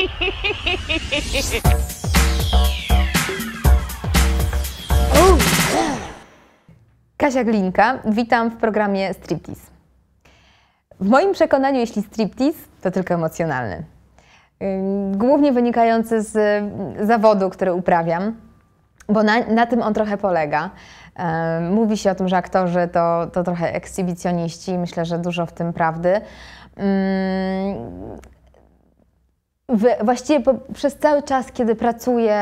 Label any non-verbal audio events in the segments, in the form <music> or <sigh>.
<laughs> Kasia Glinka, witam w programie Striptease. W moim przekonaniu, jeśli striptease, to tylko emocjonalny. Głównie wynikający z mm, zawodu, który uprawiam, bo na, na tym on trochę polega. Mówi się o tym, że aktorzy to, to trochę ekshibicjoniści, myślę, że dużo w tym prawdy właściwie przez cały czas, kiedy pracuję,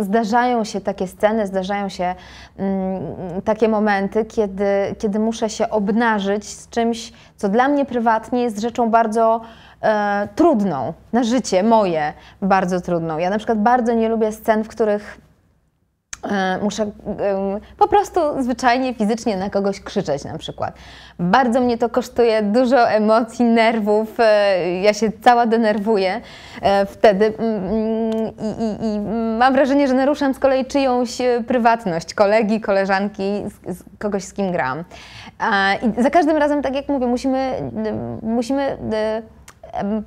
zdarzają się takie sceny, zdarzają się mm, takie momenty, kiedy, kiedy muszę się obnażyć z czymś, co dla mnie prywatnie jest rzeczą bardzo e, trudną na życie moje, bardzo trudną. Ja na przykład bardzo nie lubię scen, w których E, muszę po prostu zwyczajnie fizycznie na kogoś krzyczeć na przykład. Bardzo mnie to kosztuje dużo emocji, nerwów, e, ja się cała denerwuję e, wtedy mm, mm, i, i, i, mam wrażenie, że naruszam z kolei czyjąś prywatność, kolegi, koleżanki, z, z kogoś z kim gram. I za każdym razem, tak jak mówię, musimy, musimy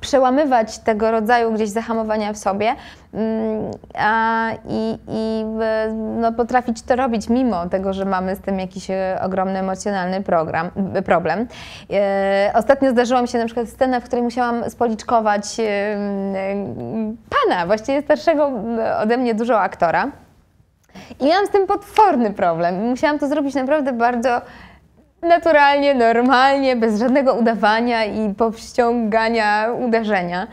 przełamywać tego rodzaju gdzieś zahamowania w sobie mm, a, i, i e, no, potrafić to robić mimo tego, że mamy z tym jakiś e, ogromny emocjonalny program, problem. E, ostatnio zdarzyła mi się na przykład scena, w której musiałam spoliczkować pana, właściwie starszego ode mnie dużo aktora. I miałam z tym potworny problem. Musiałam to zrobić naprawdę bardzo naturalnie, normalnie, bez żadnego udawania i powściągania uderzenia.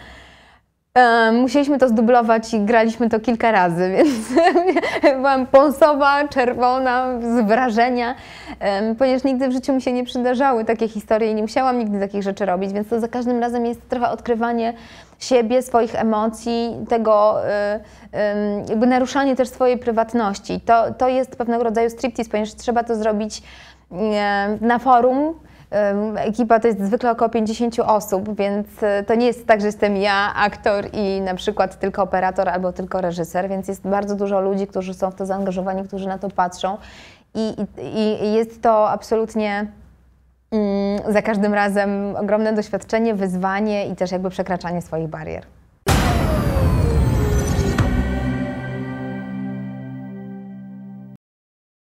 musieliśmy to zdublować i graliśmy to kilka razy, <laughs> więc byłam ponsowa, czerwona z wrażenia, ponieważ nigdy w życiu mi się nie przydarzały takie historie i nie musiałam nigdy takich rzeczy robić, więc to za każdym razem jest trochę odkrywanie siebie, swoich emocji, tego e, jakby naruszanie też swojej prywatności. To, to jest pewnego rodzaju striptease, ponieważ trzeba to zrobić na forum Ekipa to jest zwykle około 50 osób, więc e, to nie jest tak, że jestem ja, aktor i na przykład tylko operator albo tylko reżyser, więc jest bardzo dużo ludzi, którzy są w to zaangażowani, którzy na to patrzą i, i, i jest to absolutnie mm, za każdym razem ogromne doświadczenie, wyzwanie i też jakby przekraczanie swoich barier.